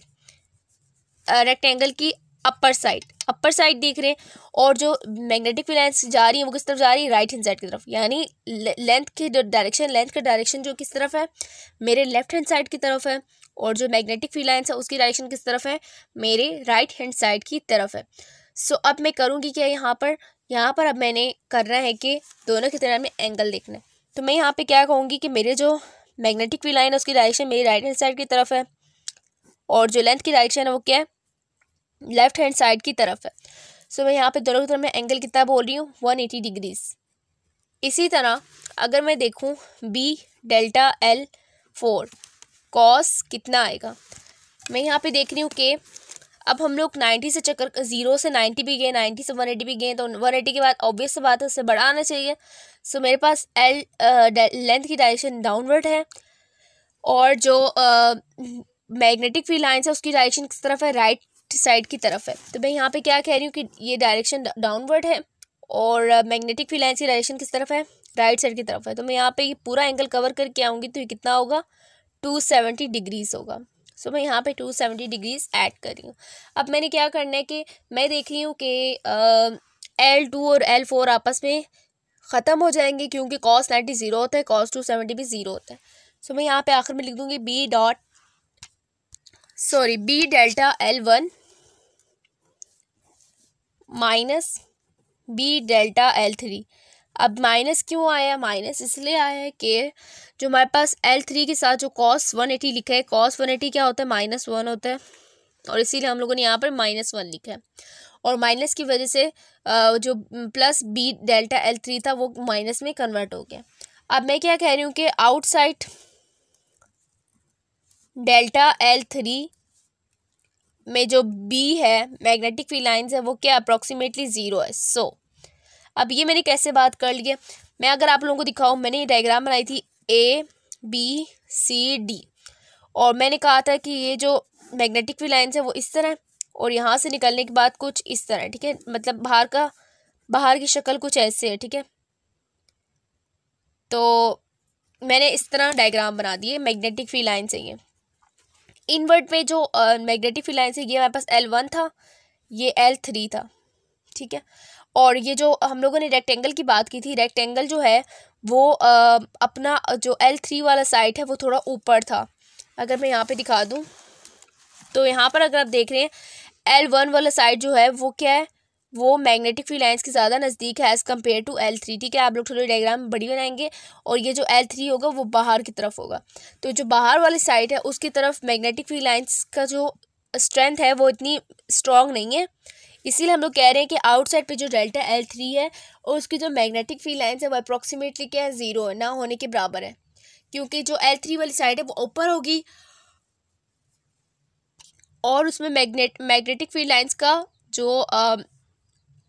रेक्टेंगल की अपर साइड अपर साइड देख रहे हैं और जो मैग्नेटिक फिलेंस जा रही है वो किस तरफ जा रही है राइट हैंड साइड की तरफ यानी लेंथ के जो डायरेक्शन लेंथ का डायरेक्शन जो किस तरफ है मेरे लेफ्ट हैंड साइड की तरफ है और जो मैग्नेटिक फिलेंस है उसकी डायरेक्शन किस तरफ है मेरे राइट हैंड साइड की तरफ है सो अब मैं करूँगी क्या यहाँ पर यहाँ पर अब मैंने करना है कि दोनों की तरह में एंगल देखना है तो मैं यहाँ पे क्या कहूँगी कि मेरे जो मैग्नेटिक फील्ड लाइन है उसकी डायरेक्शन मेरी राइट हैंड साइड की तरफ है और जो लेंथ की डायरेक्शन है वो क्या है लेफ्ट हैंड साइड की तरफ है सो मैं यहाँ पे दोनों की तरफ में एंगल कितना बोल रही हूँ वन एटी डिग्रीज इसी तरह अगर मैं देखूँ B delta L four cos कितना आएगा मैं यहाँ पे देख रही हूँ कि अब हम लोग नाइन्टी से चक्कर जीरो से नाइन्टी भी गए नाइन्टी से वन एटी भी गए तो वन एटी के बाद ऑब्वियस से बात है उससे बड़ा आना चाहिए सो मेरे पास एल लेंथ की डायरेक्शन डाउनवर्ड है और जो मैग्नेटिक फील्ड लाइन्स है उसकी डायरेक्शन किस तरफ है राइट साइड की तरफ है तो मैं यहाँ पर क्या कह रही हूँ कि ये डायरेक्शन डाउनवर्ड है और मैग्नेटिक फील्ड लाइन्स की डायरेक्शन किस तरफ है राइट साइड की तरफ है तो मैं यहाँ पर ये पूरा एंगल कवर करके आऊँगी तो ये कितना होगा टू सेवेंटी डिग्रीज होगा सो मैं यहाँ पे टू सेवेंटी डिग्रीज ऐड कर रही हूँ अब मैंने क्या करना है कि मैं देख रही हूँ कि एल टू और एल फोर आपस में ख़त्म हो जाएंगे क्योंकि कॉस नाइन्टी ज़ीरो होता है कॉस टू सेवेंटी भी ज़ीरो होता है सो मैं यहाँ पे आखिर में लिख दूँगी B dot sorry B delta L one minus B delta L three अब माइनस क्यों आया माइनस इसलिए आया है कि जो हमारे पास एल थ्री के साथ जो कॉस वन एटी लिखा है कॉस वन एटी क्या होता है माइनस वन होता है और इसीलिए हम लोगों ने यहाँ पर माइनस वन लिखा है और माइनस की वजह से जो plus B delta L three था वो माइनस में कन्वर्ट हो गया अब मैं क्या कह रही हूँ कि आउटसाइड डेल्टा एल थ्री में जो बी है मैग्नेटिक फील्ड लाइंस है वो क्या अप्रॉक्सीमेटली ज़ीरो है सो so, अब ये मैंने कैसे बात कर ली है मैं अगर आप लोगों को दिखाऊँ मैंने ये डायग्राम बनाई थी ए बी सी डी और मैंने कहा था कि ये जो मैग्नेटिक फ्री लाइन्स है वो इस तरह और यहाँ से निकलने के बाद कुछ इस तरह ठीक है मतलब बाहर का बाहर की शक्ल कुछ ऐसे है ठीक है तो मैंने इस तरह डायग्राम बना दिए मैग्नेटिक फील लाइन से ये इनवर्ट में जो मैग्नेटिक फील लाइन से ये हमारे पास एल वन था ये एल थ्री था ठीक है और ये जो हम लोगों ने रेक्टेंगल की बात की थी रेक्टेंगल जो है वो आ, अपना जो एल थ्री वाला साइड है वो थोड़ा ऊपर था अगर मैं यहाँ पे दिखा दूँ तो यहाँ पर अगर आप देख रहे हैं एल वन वाला साइड जो है वो क्या है वो मैग्नेटिक फील्ड लाइन्स के ज़्यादा नज़दीक है as compare to L three ठीक है आप लोग थोड़ी डायग्राम बड़ी बनाएंगे और ये जो एल थ्री होगा वो बाहर की तरफ होगा तो जो बाहर वाली साइड है उसकी तरफ मैग्नेटिक फील्ड लाइन्स का जो स्ट्रेंथ है वो इतनी स्ट्रॉन्ग नहीं है इसीलिए हम लोग कह रहे हैं कि आउटसाइड पे जो डेल्टा एल थ्री है और उसकी जो मैग्नेटिक फील्ड लाइन्स है वो अप्रोक्सीमेटली क्या है ज़ीरो है ना होने के बराबर है क्योंकि जो एल थ्री वाली साइड है वो ऊपर होगी और उसमें मैग्नेट मैग्नेटिक फील्ड लाइन्स का जो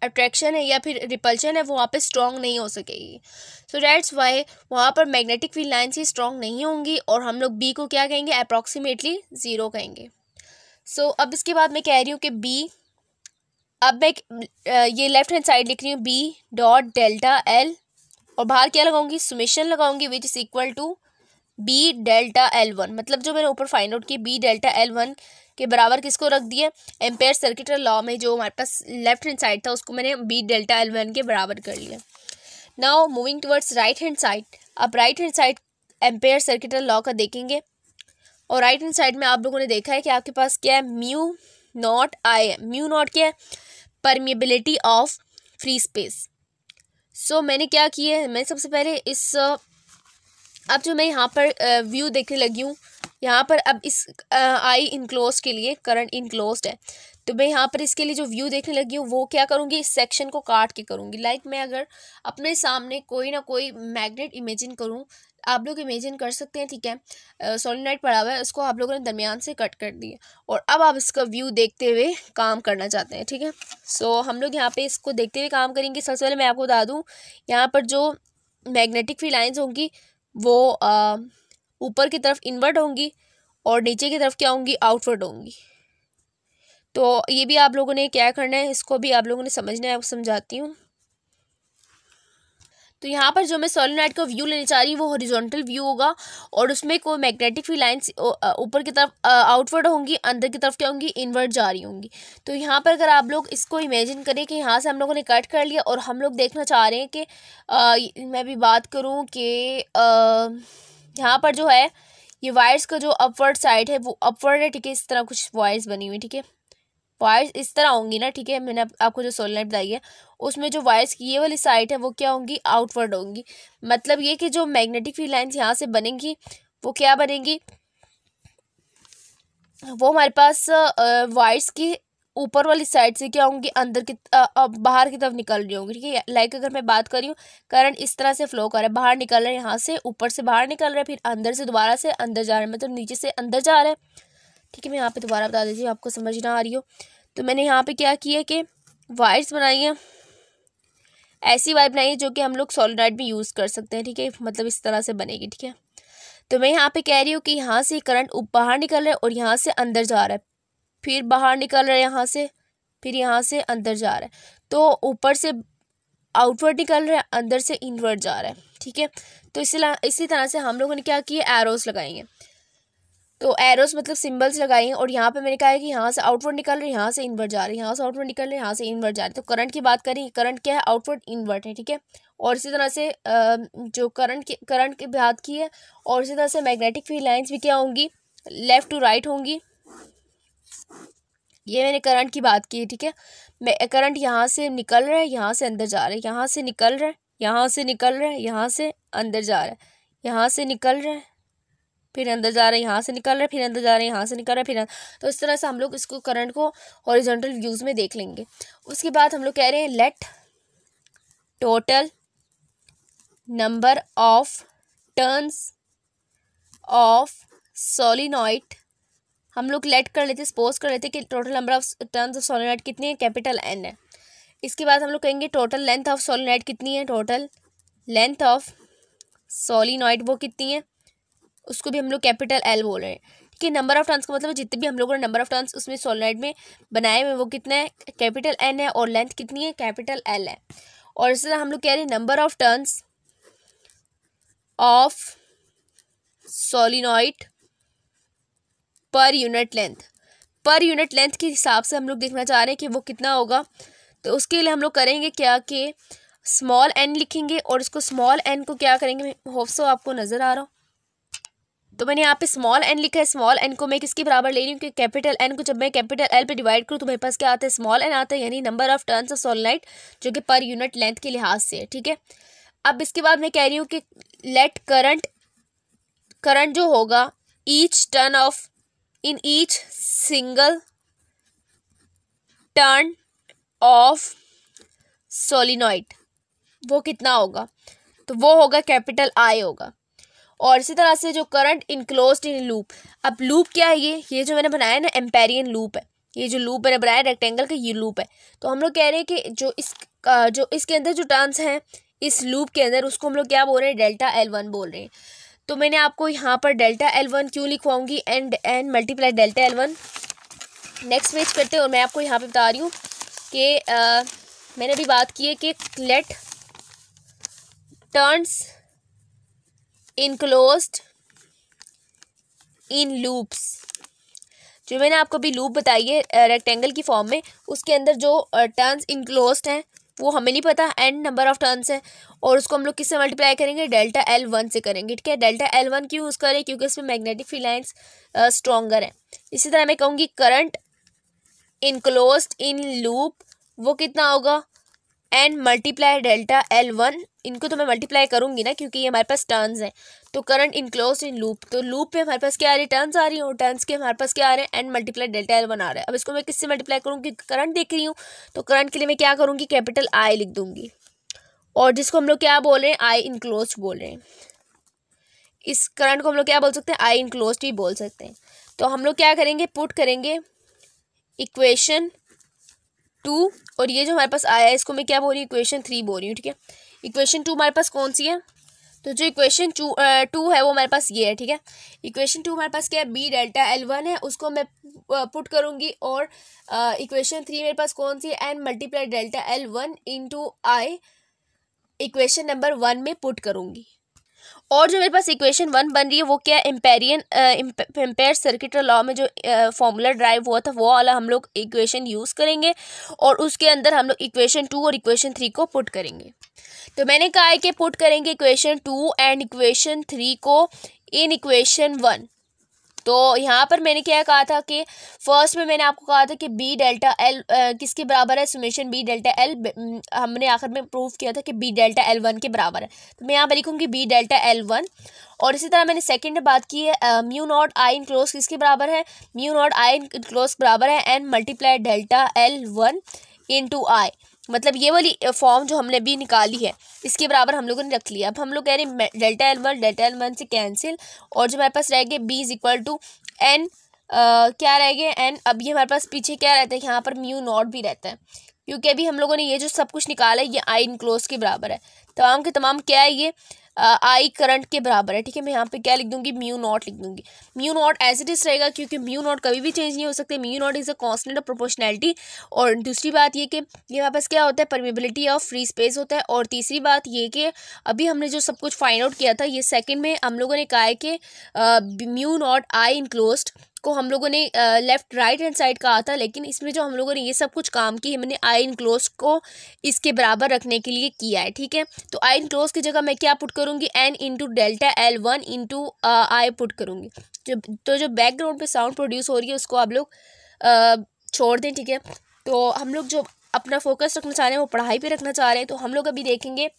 अट्रैक्शन है या फिर रिपल्शन है वो वहाँ पे स्ट्रॉन्ग नहीं हो सकेगी सो डैट्स वाई वहाँ पर मैग्नेटिक फील्ड लाइन्स ही स्ट्रॉन्ग नहीं होंगी और हम लोग बी को क्या कहेंगे अप्रॉक्सीमेटली ज़ीरो कहेंगे सो so, अब इसके बाद मैं कह रही हूँ कि बी अब मैं ये लेफ्ट हैंड साइड लिख रही हूँ बी डॉट डेल्टा एल और बाहर क्या लगाऊंगी सुमेशन लगाऊंगी which is equal to B delta L one मतलब जो मैंने ऊपर फाइंड आउट किया बी डेल्टा एल वन के बराबर किसको रख दिया एम्पेयर सर्किट लॉ में जो हमारे पास लेफ्ट हैंड साइड था उसको मैंने बी डेल्टा एल वन के बराबर कर लिया now moving towards right hand side अब right hand side Ampere circuit law का देखेंगे और राइट हैंड साइड में आप लोगों ने देखा है कि आपके पास क्या है mu naught I M mu naught क्या है permeability of free space so मैंने क्या किया है मैं सबसे पहले इस अब जो मैं यहाँ पर व्यू देखने लगी हूँ यहाँ पर अब इस आई इनक्लोज के लिए करंट इनक्लोज है तो मैं यहाँ पर इसके लिए जो व्यू देखने लगी हूँ वो क्या करूँगी इस सेक्शन को काट के करूँगी लाइक like मैं अगर अपने सामने कोई ना कोई मैग्नेट इमेजिन करूँ आप लोग इमेजिन कर सकते हैं ठीक है सोलिनाइट पड़ा हुआ है उसको आप लोगों ने दरमियान से कट कर दिया और अब आप इसका व्यू देखते हुए काम करना चाहते हैं ठीक है सो so, हम लोग यहाँ पे इसको देखते हुए काम करेंगे सबसे पहले मैं आपको बता दूँ यहाँ पर जो मैग्नेटिक फील लाइन्स होंगी वो ऊपर की तरफ इन्वर्ट होंगी और नीचे की तरफ क्या होंगी आउटवर्ड होंगी तो ये भी आप लोगों ने क्या करना है इसको भी आप लोगों ने समझना है समझाती हूँ तो यहाँ पर जो मैं सोलोनाइट का व्यू लेने चाह रही हूँ वो हॉरिजॉन्टल व्यू होगा और उसमें कोई मैग्नेटिक फी लाइन्स ऊपर की तरफ आउटवर्ड होंगी अंदर की तरफ क्या होंगी इनवर्ड जा रही होंगी तो यहाँ पर अगर आप लोग इसको इमेजिन करें कि यहाँ से हम लोगों ने कट कर लिया और हम लोग देखना चाह रहे हैं कि आ, मैं भी बात करूँ कि यहाँ पर जो है ये वायर्स का जो अपवर्ड साइड है वो अपवर्ड है ठीक है इस तरह कुछ वायर्स बनी हुई ठीक है वायर्स इस तरह होंगी ना ठीक है मैंने आप, आपको जो सोलनेट बताई है उसमें जो वायर्स की ये वाली साइड है वो क्या होंगी आउटवर्ड होंगी मतलब ये कि जो मैग्नेटिक फील्ड लाइन्स यहाँ से बनेंगी वो क्या बनेंगी वो हमारे पास वायर्स की ऊपर वाली साइड से क्या होंगी अंदर की बाहर की तरफ निकल रही होंगी ठीक है लाइक अगर मैं बात कर रही हूँ करंट इस तरह से फ्लो कर रहा है बाहर निकल रहा है यहाँ से ऊपर से बाहर निकल रहा है फिर अंदर से दोबारा से अंदर जा रहा है मतलब नीचे से अंदर जा रहा है ठीक है मैं यहाँ पे दोबारा बता देती हूँ आपको समझ ना आ रही हो तो मैंने यहाँ पे क्या किया कि वायर्स बनाई हैं ऐसी वायर बनाई है जो कि हम लोग सोलोनाइट में यूज़ कर सकते हैं ठीक है मतलब इस तरह से बनेगी ठीक है तो मैं यहाँ पर कह रही हूँ कि यहाँ से करंट बाहर निकल रहा है और यहाँ से अंदर जा रहा है फिर बाहर निकल रहा है यहाँ से फिर यहाँ से अंदर जा रहा है तो ऊपर से आउटवर्ड निकल रहा है अंदर से इनवर्ड जा रहा है ठीक है तो इसी इसी तरह से हम लोगों ने क्या किया एरोस लगाएंगे तो एरोस मतलब सिंबल्स लगाए हैं और यहाँ पे मैंने कहा है कि यहाँ से आउटवर्ड निकल रहे हैं यहाँ से इनवर्ट जा रहे हैं यहाँ से आउटवर्ड निकल रहे हैं यहाँ से इनवर्ट जा रहे है तो करंट की बात करें करंट क्या है आउटवर्ड इनवर्ट है ठीक है और इसी तरह से जो करंट की करंट की बात की है और इसी तरह से मैग्नेटिक फील्ड लाइन्स भी क्या होंगी लेफ़्ट टू राइट होंगी ये मैंने करंट की बात की ठीक है मैं करंट यहाँ से निकल रहा है यहाँ से अंदर जा रहा है यहाँ से निकल रहा है यहाँ से निकल रहा है यहाँ से अंदर जा रहा है यहाँ से निकल रहा है फिर अंदर जा रहे हैं यहाँ से निकल रहे हैं फिर अंदर जा रहे हैं यहाँ से निकल रहे हैं फिर अंदर तो इस तरह से हम लोग इसको करंट को हॉरिजॉन्टल व्यूज़ में देख लेंगे उसके बाद हम लोग कह रहे हैं let total number of turns of solenoid हम लोग लेट कर लेते सपोज कर लेते कि total number of turns of solenoid कितनी है कैपिटल एन है इसके बाद हम लोग कहेंगे टोटल लेंथ ऑफ सोलिनॉइड कितनी है टोटल लेंथ ऑफ सोलिनॉइड वो कितनी है उसको भी हम लोग कैपिटल एल बोल रहे हैं ठीक है नंबर ऑफ टर्न्स का मतलब जितने भी हम लोगों ने नंबर ऑफ टर्न्स उसमें सोलनाइड में बनाए हुए वो कितना है कैपिटल एन है और लेंथ कितनी है कैपिटल एल है और इस तरह हम लोग कह रहे हैं number of turns of solenoid per unit length per unit length के हिसाब से हम लोग देखना चाह रहे हैं कि वो कितना होगा तो उसके लिए हम लोग करेंगे क्या कि स्मॉल एन लिखेंगे और इसको स्मॉल एन को क्या करेंगे होप सो आपको नज़र आ रहा हूँ तो मैंने यहाँ पे स्मॉल एन लिखा है स्मॉल एन को मैं किसके बराबर ले रही हूँ कि कैपिटल एन को जब मैं कैपिटल एल पे डिवाइड करूँ तो मेरे पास क्या आता है स्मॉल एन आता है यानी number of turns of solenoid जो कि पर यूनिट लेंथ के लिहाज से है ठीक है अब इसके बाद मैं कह रही हूँ कि लेट करंट करंट जो होगा each turn of in each single turn of solenoid वो कितना होगा तो वो होगा कैपिटल आई होगा और इसी तरह से जो करंट इनक्लोज इन लूप अब लूप क्या है ये ये जो मैंने बनाया ना एम्पेरियन लूप है ये जो लूप मैंने बनाया रेक्टेंगल का ये लूप है तो हम लोग कह रहे हैं कि जो इस जो इसके अंदर जो टर्म्स हैं इस लूप के अंदर उसको हम लोग क्या बोल रहे हैं डेल्टा एल वन बोल रहे हैं तो मैंने आपको यहाँ पर डेल्टा एल वन क्यों लिखवाऊंगी and N multiply delta L one next page करते हैं और मैं आपको यहाँ पे बता रही हूँ कि मैंने अभी बात की है कि let turns enclosed in loops जो मैंने आपको अभी लूप बताई है रेक्टेंगल की फॉर्म में उसके अंदर जो टर्न्स इनक्लोज हैं वो हमें नहीं पता एंड नंबर ऑफ टर्न्स है और उसको हम लोग किससे मल्टीप्लाई करेंगे डेल्टा एल वन से करेंगे ठीक है डेल्टा एल वन क्यों यूज़ करें क्योंकि उसमें मैग्नेटिक फील्ड लाइन्स स्ट्रॉन्गर हैं इसी तरह मैं कहूँगी करंट इनक्लोज इन लूप वो कितना होगा N multiply delta L one इनको तो मैं मल्टीप्लाई करूंगी ना क्योंकि ये हमारे पास टर्न्स हैं तो करंट इनक्लोज इन लूप तो लूप पे हमारे पास क्या आ रही है टर्न्स आ रही है और टर्न्स के हमारे पास क्या आ रहे हैं N multiply delta L one आ रहा है अब इसको मैं किससे मल्टीप्लाई करूँ क्योंकि करंट देख रही हूँ तो करंट के लिए मैं क्या करूँगी कैपिटल आई लिख दूंगी और जिसको हम लोग क्या बोल रहे हैं आई इनक्लोज बोल रहे हैं इस करंट को हम लोग क्या बोल सकते हैं आई इनक्लोज भी बोल सकते हैं तो हम लोग क्या करेंगे पुट करेंगे इक्वेशन टू और ये जो हमारे पास आया है इसको मैं क्या बोल रही हूँ इक्वेशन थ्री बोल रही हूँ ठीक है इक्वेशन टू हमारे पास कौन सी है तो जो इक्वेशन टू टू है वो हमारे पास ये है ठीक है इक्वेशन टू हमारे पास क्या है बी डेल्टा एल वन है उसको मैं पुट करूँगी और इक्वेशन थ्री मेरे पास कौन सी है N multiply delta L one into I equation number one में पुट करूँगी और जो मेरे पास इक्वेशन वन बन रही है वो क्या एम्पेरियन एम्पेयर सर्किट लॉ में जो फॉर्मूला ड्राइव हुआ था वो वाला हम लोग इक्वेशन यूज़ करेंगे और उसके अंदर हम लोग इक्वेशन टू और इक्वेशन थ्री को पुट करेंगे तो मैंने कहा है कि पुट करेंगे equation two and equation three को इन इक्वेशन वन तो यहाँ पर मैंने क्या कहा था कि फर्स्ट में मैंने आपको कहा था कि बी डेल्टा एल किसके बराबर है सुमेशन बी डेल्टा एल हमने आखिर में प्रूव किया था कि बी डेल्टा एल वन के बराबर है तो मैं यहाँ पर लिखूँगी बी डेल्टा एल वन और इसी तरह मैंने सेकंड बात की है mu naught I enclosed किसके बराबर है mu naught I enclosed बराबर है N multiply delta L one into I मतलब ये वाली फॉर्म जो हमने अभी निकाली है इसके बराबर हम लोगों ने रख लिया अब हम लोग कह रहे हैं delta L one delta L one से कैंसिल और जो हमारे पास रह गए B is equal to N क्या रह गए एन अब ये हमारे पास पीछे क्या रहता है यहाँ पर म्यू नॉट भी रहता है क्योंकि अभी हम लोगों ने ये जो सब कुछ निकाला है ये आई क्लोज के बराबर है तमाम के तमाम क्या है ये आई करंट के बराबर है ठीक है मैं यहाँ पे क्या लिख दूंगी म्यू नॉट लिख दूंगी mu naught as it is रहेगा क्योंकि म्यू नॉट कभी भी चेंज नहीं हो सकते mu naught is a constant of proportionality और दूसरी बात ये कि ये हमारे पास क्या होता है परमिबिलिटी ऑफ फ्री स्पेस होता है और तीसरी बात ये कि अभी हमने जो सब कुछ फाइंड आउट किया था ये सेकेंड में हम लोगों ने कहा है कि म्यू नॉट आई इनक्लोज को हम लोगों ने लेफ़्ट राइट हैंड साइड कहा था लेकिन इसमें जो हम लोगों ने ये सब कुछ काम की आई इन क्लोज को इसके बराबर रखने के लिए किया है ठीक है तो आई इन क्लोज की जगह मैं क्या पुट करूँगी N into delta L one into I put करूँगी जो तो जो बैकग्राउंड पे साउंड प्रोड्यूस हो रही है उसको आप लोग छोड़ दें ठीक है तो हम लोग जो अपना फोकस रखना चाह रहे हैं वो पढ़ाई पर रखना चाह रहे हैं तो हम लोग अभी देखेंगे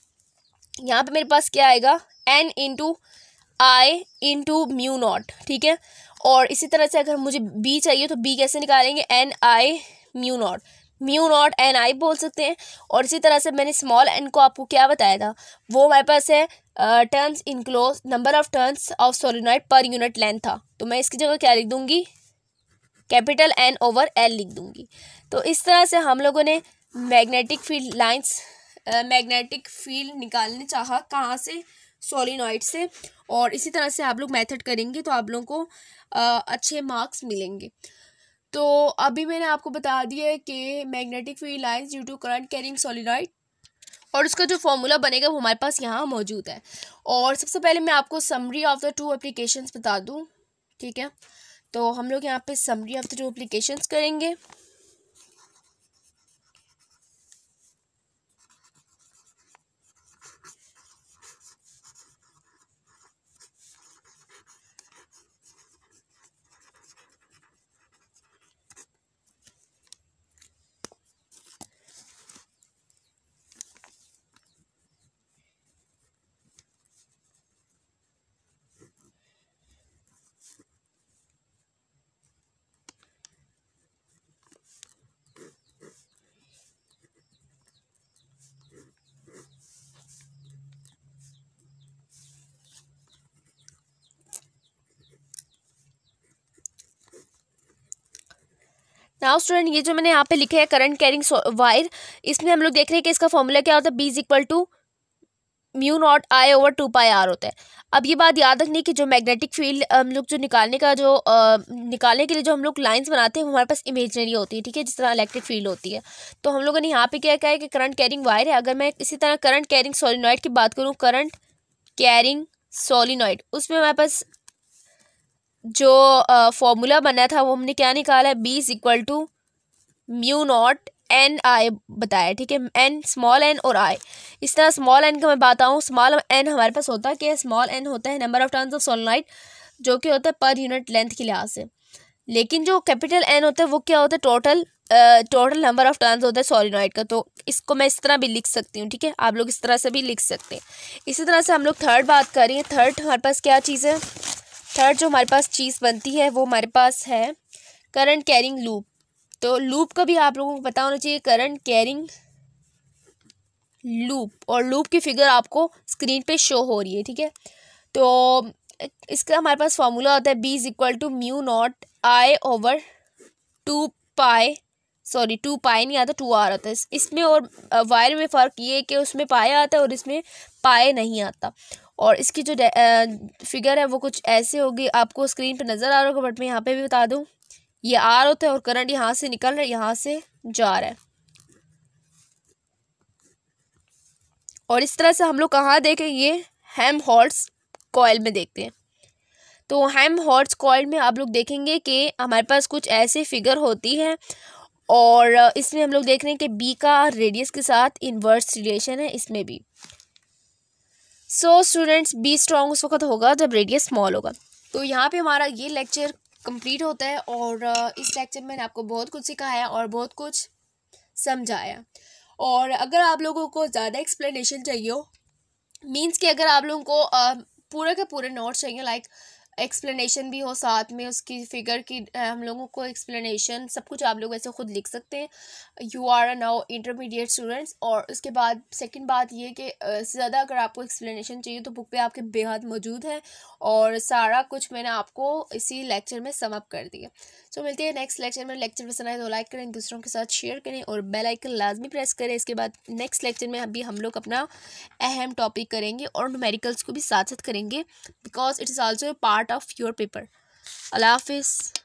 यहाँ पर मेरे पास क्या आएगा N into I into mu naught ठीक है और इसी तरह से अगर मुझे बी चाहिए तो बी कैसे निकालेंगे N I mu naught mu naught N I बोल सकते हैं और इसी तरह से मैंने स्मॉल एन को आपको क्या बताया था वो हमारे पास है turns enclosed number of turns of solenoid per unit length था तो मैं इसकी जगह क्या लिख दूंगी कैपिटल एन ओवर एल लिख दूंगी तो इस तरह से हम लोगों ने magnetic field lines magnetic field निकालने चाहा कहाँ से सोलिनॉइड से और इसी तरह से आप लोग मेथड करेंगे तो आप लोगों को अच्छे मार्क्स मिलेंगे तो अभी मैंने आपको बता दिया है कि magnetic field lines due to current carrying solenoid और उसका जो फॉर्मूला बनेगा वो हमारे पास यहाँ मौजूद है और सबसे पहले मैं आपको summary of the two applications बता दूँ ठीक है तो हम लोग यहाँ पे summary of the two applications करेंगे नाउ स्टूडेंट ये जो मैंने यहाँ पे लिखा है करंट कैरिंग वायर इसमें हम लोग देख रहे हैं कि इसका फॉर्मूला क्या होता है B is equal to mu naught I over two pi R होता है अब ये बात याद रखनी कि जो मैग्नेटिक फील्ड हम लोग जो निकालने का जो आ, निकालने के लिए जो हम लोग लाइंस बनाते हैं वो हमारे पास इमेजनरी होती है ठीक है जिस तरह इलेक्ट्रिक फील्ड होती है तो हम लोगों ने यहाँ पे क्या कहा है कि करंट कैरिंग वायर है अगर मैं इसी तरह करंट कैरिंग सोलिनॉइड की बात करूँ करंट कैरिंग सोलिनॉइड उसमें हमारे पास जो फॉर्मूला बना था वो हमने क्या निकाला है B is equal to mu naught N I बताया ठीक है एन स्मॉल एन और आई इस तरह स्मॉल एन का मैं बताऊँ स्मॉल एन हमारे पास होता है कि स्मॉल एन होता है number of turns of solenoid जो कि होता है पर यूनिट लेंथ के लिहाज से लेकिन जो कैपिटल एन होता है वो क्या होता है total total number of turns होता है सोलिनॉइड का तो इसको मैं इस तरह भी लिख सकती हूँ ठीक है आप लोग इस तरह से भी लिख सकते हैं इसी तरह से हम लोग थर्ड बात कर हैं थर्ड हमारे पास क्या चीज़ है थर्ड जो हमारे पास चीज़ बनती है वो हमारे पास है करंट कैरिंग लूप तो लूप का भी आप लोगों को पता होना चाहिए करंट कैरिंग लूप और लूप की फिगर आपको स्क्रीन पे शो हो रही है ठीक है तो इसका हमारे पास फार्मूला होता है B is equal to mu naught I over two pi sorry two pi नहीं आता टू आर आता है इसमें और वायर में फ़र्क ये है कि उसमें पाए आता है और इसमें पाए नहीं आता और इसकी जो फिगर है वो कुछ ऐसे होगी आपको स्क्रीन पर नज़र आ रहा होगा बट मैं यहाँ पे भी बता दूँ ये आर होता है और करंट यहाँ से निकल रहा है यहाँ से जा रहा है और इस तरह से हम लोग कहाँ देखें ये हैम हॉर्ट्स कॉयल में देखते हैं तो हैम हॉर्ट्स कॉयल में आप लोग देखेंगे कि हमारे पास कुछ ऐसे फिगर होती है और इसमें हम लोग देख रहे हैं कि बी का रेडियस के साथ इन्वर्स रिलेशन है इसमें भी सो स्टूडेंट्स बी स्ट्रॉन्ग उस वक्त होगा जब रेडियस स्मॉल होगा तो यहाँ पे हमारा ये लेक्चर कंप्लीट होता है और इस लेक्चर में आपको बहुत कुछ सिखाया और बहुत कुछ समझाया और अगर आप लोगों को ज़्यादा एक्सप्लेनेशन चाहिए हो मीन्स कि अगर आप लोगों को पूरे के पूरे नोट्स चाहिए लाइक एक्सप्लेनेशन भी हो साथ में उसकी फिगर की हम लोगों को एक्सप्लेनेशन सब कुछ आप लोग ऐसे खुद लिख सकते हैं you are a now intermediate students और उसके बाद सेकंड बात ये कि ज़्यादा अगर आपको एक्सप्लेनेशन चाहिए तो बुक पे आपके बेहद मौजूद है और सारा कुछ मैंने आपको इसी लेक्चर में समअप कर दिया सो मिलती है नेक्स्ट लेक्चर में लेक्चर पसंद आए तो लाइक करें दूसरों के साथ शेयर करें और बेल आइकन लाजमी प्रेस करें इसके बाद नेक्स्ट लेक्चर में अभी हम लोग अपना अहम टॉपिक करेंगे और न्यूमेरिकल्स को भी साथ साथ करेंगे because it is also part of your paper अल्लाह हाफिज़